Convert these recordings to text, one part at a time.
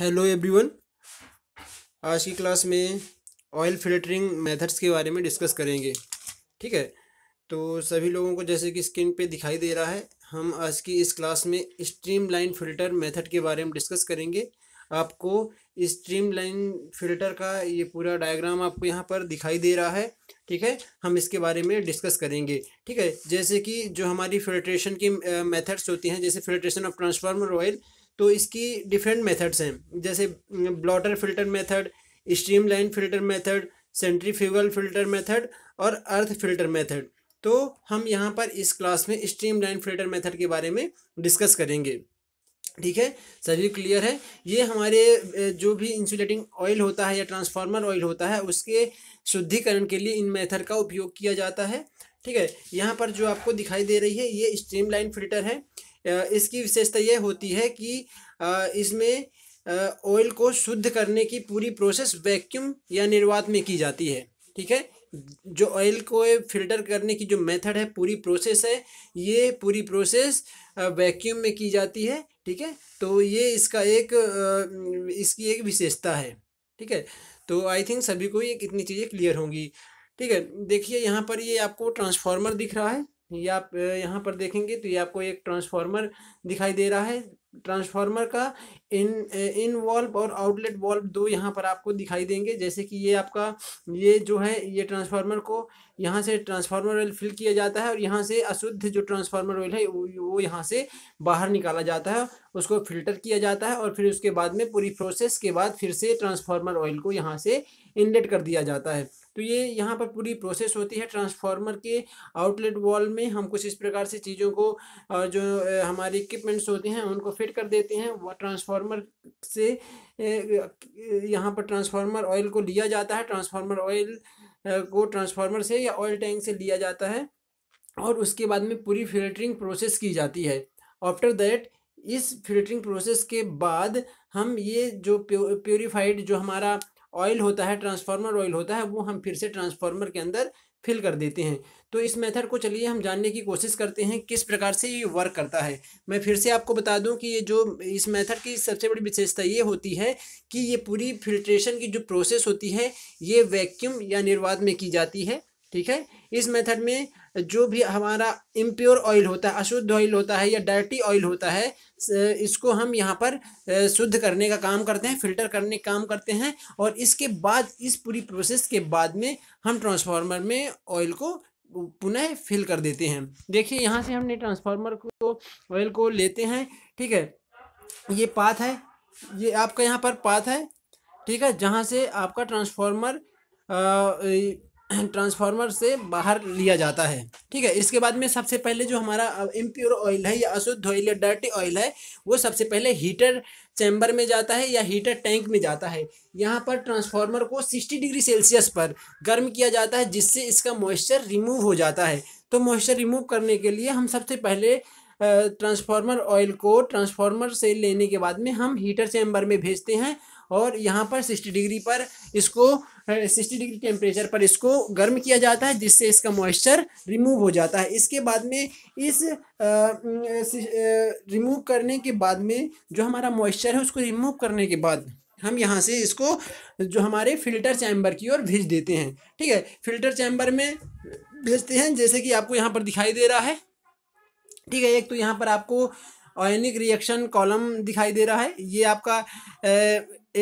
hello everyone आज की class में ऑयल फिल्टरिंग मेथड्स के बारे में डिस्कस करेंगे ठीक है तो सभी लोगों को जैसे कि स्क्रीन पे दिखाई दे रहा है हम आज की इस क्लास में स्ट्रीम लाइन फिल्टर मेथड के बारे में डिस्कस करेंगे आपको स्ट्रीमलाइन लाइन फिल्टर का ये पूरा डायग्राम आपको यहाँ पर दिखाई दे रहा है ठीक है हम इसके बारे में डिस्कस करेंगे ठीक है जैसे कि जो हमारी फिल्ट्रेशन की मेथड्स होती हैं जैसे फिल्ट्रेशन ऑफ ट्रांसफार्मर ऑयल तो इसकी डिफरेंट मेथड्स हैं जैसे blotter filter method streamline filter method centrifugal filter method और अर्थ फिल्टर मेथड तो हम यहाँ पर इस क्लास में स्ट्रीम लाइन फिल्टर मेथड के बारे में डिस्कस करेंगे ठीक है सभी क्लियर है ये हमारे जो भी इंसुलेटिंग ऑयल होता है या ट्रांसफार्मर ऑयल होता है उसके शुद्धिकरण के लिए इन मेथड का उपयोग किया जाता है ठीक है यहाँ पर जो आपको दिखाई दे रही है ये स्ट्रीम लाइन फिल्टर है इसकी विशेषता यह होती है कि इसमें ऑयल को शुद्ध करने की पूरी प्रोसेस वैक्यूम या निर्वात में की जाती है ठीक है जो ऑयल को फिल्टर करने की जो मेथड है पूरी प्रोसेस है ये पूरी प्रोसेस वैक्यूम में की जाती है ठीक है तो ये इसका एक इसकी एक विशेषता है ठीक है तो आई थिंक सभी को ये कितनी चीज़ें क्लियर होंगी ठीक है देखिए यहाँ पर ये आपको ट्रांसफार्मर दिख रहा है या आप यहाँ पर देखेंगे तो ये आपको एक ट्रांसफार्मर दिखाई दे रहा है ट्रांसफार्मर का इन इन वॉल्व और आउटलेट वॉल्व दो यहाँ पर आपको दिखाई देंगे जैसे कि ये आपका ये जो है ये ट्रांसफार्मर को यहाँ से ट्रांसफार्मर ऑयल फिल किया जाता है और यहाँ से अशुद्ध जो ट्रांसफार्मर ऑयल है वो यहाँ से बाहर निकाला जाता है उसको फिल्टर किया जाता है और फिर उसके बाद में पूरी प्रोसेस के बाद फिर से ट्रांसफार्मर ऑयल को यहाँ से इनलेट कर दिया जाता है तो ये यहाँ पर पूरी प्रोसेस होती है ट्रांसफार्मर के आउटलेट वॉल में हम कुछ इस प्रकार से चीज़ों को जो हमारे इक्विपमेंट्स होते हैं उनको फिट सेपरेट कर देते हैं वह ट्रांसफार्मर से यहाँ पर ट्रांसफार्मर ऑयल को लिया जाता है ट्रांसफार्मर ऑयल को ट्रांसफार्मर से या ऑयल टैंक से लिया जाता है और उसके बाद में पूरी फिल्टरिंग प्रोसेस की जाती है आफ्टर दैट इस फिल्टरिंग प्रोसेस के बाद हम ये जो प्योरीफाइड जो हमारा ऑयल होता है ट्रांसफार्मर ऑयल होता है वो हम फिर से ट्रांसफार्मर के अंदर फिल कर देते हैं तो इस मेथड को चलिए हम जानने की कोशिश करते हैं किस प्रकार से ये वर्क करता है मैं फिर से आपको बता दूं कि ये जो इस मेथड की सबसे बड़ी विशेषता ये होती है कि ये पूरी फिल्ट्रेशन की जो प्रोसेस होती है ये वैक्यूम या निर्वाध में की जाती है ठीक है इस मेथड में जो भी हमारा इम्प्योर ऑयल होता है अशुद्ध ऑयल होता है या डर्टी ऑयल होता है इसको हम यहाँ पर शुद्ध करने का काम करते हैं फिल्टर करने का काम करते हैं और इसके बाद इस पूरी प्रोसेस के बाद में हम ट्रांसफार्मर में ऑयल को पुनः फिल कर देते हैं देखिए यहाँ से हमने ट्रांसफार्मर को ऑयल को लेते हैं ठीक है ये पाथ है ये आपका यहाँ पर पाथ है ठीक है जहाँ से आपका ट्रांसफार्मर ट्रांसफार्मर से बाहर लिया जाता है ठीक है इसके बाद में सबसे पहले जो हमारा इम्प्योर ऑयल है या अशुद्ध ऑयल या डर्टी ऑयल है वो सबसे पहले हीटर चैम्बर में जाता है या हीटर टैंक में जाता है यहाँ पर ट्रांसफार्मर को 60 डिग्री सेल्सियस पर गर्म किया जाता है जिससे इसका मॉइस्चर रिमूव हो जाता है तो मॉइस्चर रिमूव करने के लिए हम सबसे पहले ट्रांसफार्मर ऑयल को ट्रांसफार्मर से लेने के बाद में हम हीटर चैम्बर में भेजते हैं और यहाँ पर सिक्सटी डिग्री पर इसको सिक्सटी डिग्री टेम्परेचर पर इसको गर्म किया जाता है जिससे इसका मॉइस्चर रिमूव हो जाता है इसके बाद में इस रिमूव करने के बाद में जो हमारा मॉइस्चर है उसको रिमूव करने के बाद हम यहाँ से इसको जो हमारे फिल्टर चैम्बर की ओर भेज देते हैं ठीक है फिल्टर चैम्बर में भेजते हैं जैसे कि आपको यहाँ पर दिखाई दे रहा है ठीक है एक तो यहाँ पर आपको ऑयनिक रिएक्शन कॉलम दिखाई दे रहा है ये आपका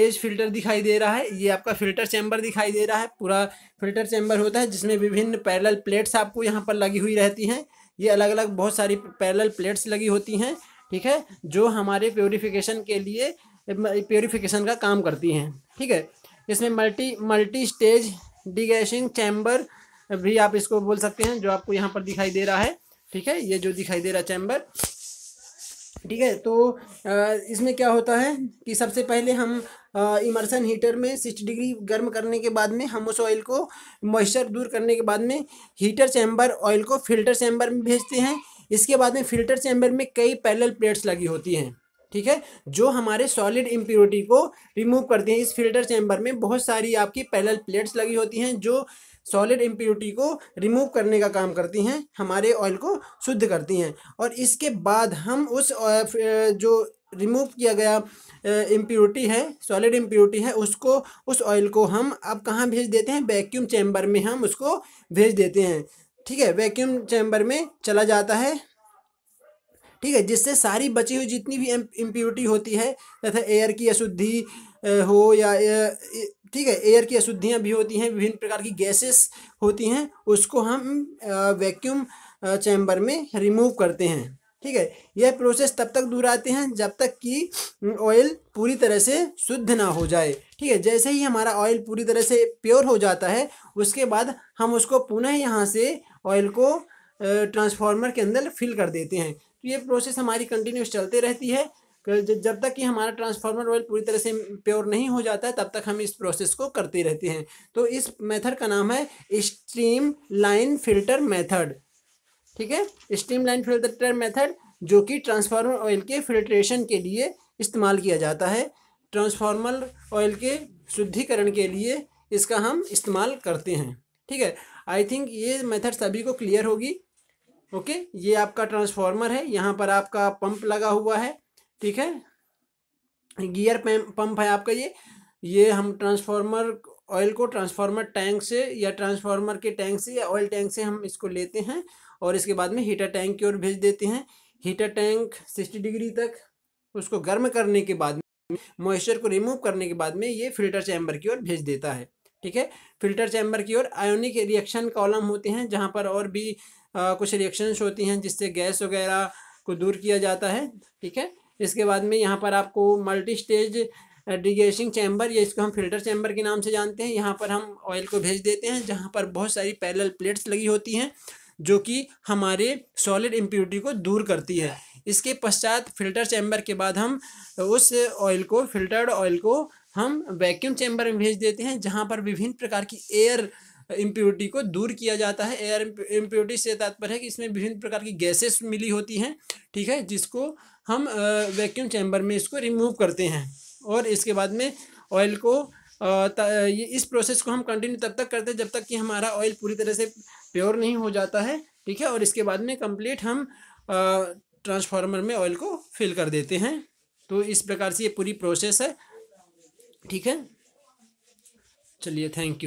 एज फिल्टर दिखाई दे रहा है ये आपका फिल्टर चैम्बर दिखाई दे रहा है पूरा फिल्टर चैम्बर होता है जिसमें विभिन्न पैरल प्लेट्स आपको यहाँ पर लगी हुई रहती हैं ये अलग अलग बहुत सारी पैरल प्लेट्स लगी होती हैं ठीक है जो हमारे प्योरीफिकेशन के लिए प्योरीफिकेशन का काम करती हैं ठीक है इसमें multi multi stage degassing chamber भी आप इसको बोल सकते हैं जो आपको यहाँ पर दिखाई दे रहा है ठीक है ये जो दिखाई दे रहा है चैम्बर ठीक है तो इसमें क्या होता है कि सबसे पहले हम इमर्सन हीटर में सिक्स डिग्री गर्म करने के बाद में हम उस ऑयल को मॉइस्चर दूर करने के बाद में हीटर चैम्बर ऑयल को फिल्टर चैम्बर में भेजते हैं इसके बाद में फिल्टर चैम्बर में कई पैरल प्लेट्स लगी होती हैं ठीक है जो हमारे सॉलिड इम्प्योरिटी को रिमूव करती हैं इस फिल्टर चैम्बर में बहुत सारी आपकी पैरल प्लेट्स लगी होती हैं जो सॉलिड इम्प्योरिटी को रिमूव करने का काम करती हैं हमारे ऑयल को शुद्ध करती हैं और इसके बाद हम उस जो रिमूव किया गया इम्प्योरिटी है सॉलिड इम्प्योरिटी है उसको उस ऑयल को हम अब कहाँ भेज देते हैं वैक्यूम चैम्बर में हम उसको भेज देते हैं ठीक है वैक्यूम चैम्बर में चला जाता है ठीक है जिससे सारी बची हुई जितनी भी इम्प्योरिटी होती है तथा एयर की अशुद्धि हो या ठीक है एयर की अशुद्धियाँ भी होती हैं विभिन्न प्रकार की गैसेस होती हैं उसको हम वैक्यूम चैम्बर में रिमूव करते हैं ठीक है यह प्रोसेस तब तक दोहराते हैं जब तक कि ऑयल पूरी तरह से शुद्ध ना हो जाए ठीक है जैसे ही हमारा ऑयल पूरी तरह से प्योर हो जाता है उसके बाद हम उसको पुनः यहाँ से ऑयल को ट्रांसफार्मर के अंदर फिल कर देते हैं तो ये प्रोसेस हमारी कंटिन्यूस चलते रहती है जब तक कि हमारा ट्रांसफार्मर ऑयल पूरी तरह से प्योर नहीं हो जाता है तब तक हम इस प्रोसेस को करते रहते हैं तो इस मेथड का नाम है स्ट्रीम लाइन फिल्टर मेथड ठीक है लाइन फिल्टर मेथड जो कि ट्रांसफार्मर ऑयल के फिल्ट्रेशन के लिए इस्तेमाल किया जाता है ट्रांसफार्मर ऑयल के शुद्धिकरण के लिए इसका हम इस्तेमाल करते हैं ठीक है आई थिंक ये मेथड सभी को क्लियर होगी ओके ये आपका ट्रांसफार्मर है यहाँ पर आपका पंप लगा हुआ है ठीक है गियर पंप है आपका ये ये हम ट्रांसफार्मर ऑयल को ट्रांसफार्मर टैंक से या ट्रांसफार्मर के टैंक से या ऑयल टैंक से हम इसको लेते हैं और इसके बाद में हीटर टैंक की ओर भेज देते हैं हीटर टैंक सिक्सटी डिग्री तक उसको गर्म करने के बाद मॉइस्चर को रिमूव करने के बाद में ये फिल्टर चैम्बर की ओर भेज देता है ठीक है फिल्टर चैम्बर की ओर आयोनिक रिएक्शन कॉलम होते हैं जहाँ पर और भी आ, कुछ रिएक्शंस होती हैं जिससे गैस वगैरह को दूर किया जाता है ठीक है इसके बाद में यहाँ पर आपको मल्टी स्टेज डिगेसिंग चैम्बर या इसको हम फिल्टर चैम्बर के नाम से जानते हैं यहाँ पर हम ऑयल को भेज देते हैं जहाँ पर बहुत सारी पैरल प्लेट्स लगी होती हैं जो कि हमारे सॉलिड इम्प्योरिटी को दूर करती है इसके पश्चात फिल्टर चैम्बर के बाद हम उस ऑयल को फिल्टर्ड ऑयल को हम वैक्यूम चैम्बर में भेज देते हैं जहाँ पर विभिन्न प्रकार की एयर इम्प्योरिटी को दूर किया जाता है एयर इम्प्योरिटी से तात्पर्य है कि इसमें विभिन्न प्रकार की गैसेस मिली होती हैं ठीक है जिसको हम वैक्यूम चैम्बर में इसको रिमूव करते हैं और इसके बाद में ऑयल को ये इस प्रोसेस को हम कंटिन्यू तब तक करते हैं जब तक कि हमारा ऑयल पूरी तरह से प्योर नहीं हो जाता है ठीक है और इसके बाद में कंप्लीट हम ट्रांसफार्मर में ऑयल को फिल कर देते हैं तो इस प्रकार से ये पूरी प्रोसेस है ठीक है चलिए थैंक यू